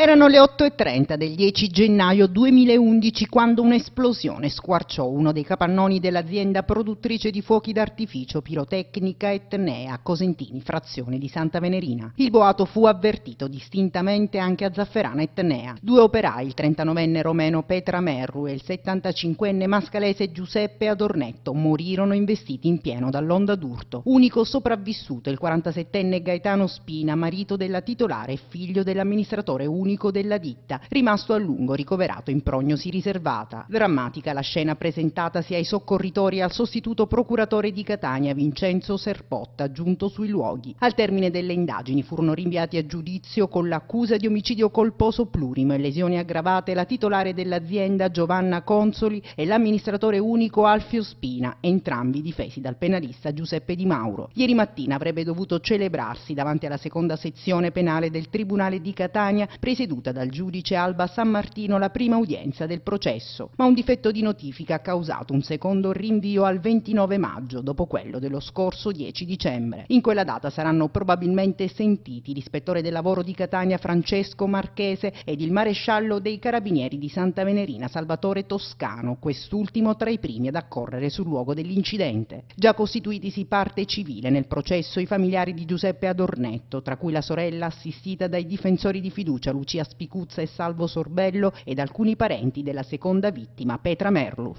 Erano le 8.30 del 10 gennaio 2011 quando un'esplosione squarciò uno dei capannoni dell'azienda produttrice di fuochi d'artificio pirotecnica Etnea a Cosentini, frazione di Santa Venerina. Il boato fu avvertito distintamente anche a Zafferana Etnea. Due operai, il 39enne romeno Petra Merru e il 75enne mascalese Giuseppe Adornetto, morirono investiti in pieno dall'onda d'urto. Unico sopravvissuto il 47enne Gaetano Spina, marito della titolare e figlio dell'amministratore unico unico della ditta, rimasto a lungo ricoverato in prognosi riservata. Drammatica la scena presentatasi ai soccorritori e al sostituto procuratore di Catania Vincenzo Serpotta, giunto sui luoghi. Al termine delle indagini furono rinviati a giudizio con l'accusa di omicidio colposo plurimo e lesioni aggravate la titolare dell'azienda Giovanna Consoli e l'amministratore unico Alfio Spina, entrambi difesi dal penalista Giuseppe Di Mauro. Ieri mattina avrebbe dovuto celebrarsi davanti alla seconda sezione penale del Tribunale di Catania, presi presieduta dal giudice Alba San Martino la prima udienza del processo, ma un difetto di notifica ha causato un secondo rinvio al 29 maggio, dopo quello dello scorso 10 dicembre. In quella data saranno probabilmente sentiti l'ispettore del lavoro di Catania Francesco Marchese ed il maresciallo dei carabinieri di Santa Venerina Salvatore Toscano, quest'ultimo tra i primi ad accorrere sul luogo dell'incidente. Già costituitisi parte civile nel processo i familiari di Giuseppe Adornetto, tra cui la sorella assistita dai difensori di fiducia Lucia Spicuzza e Salvo Sorbello ed alcuni parenti della seconda vittima, Petra Merlu.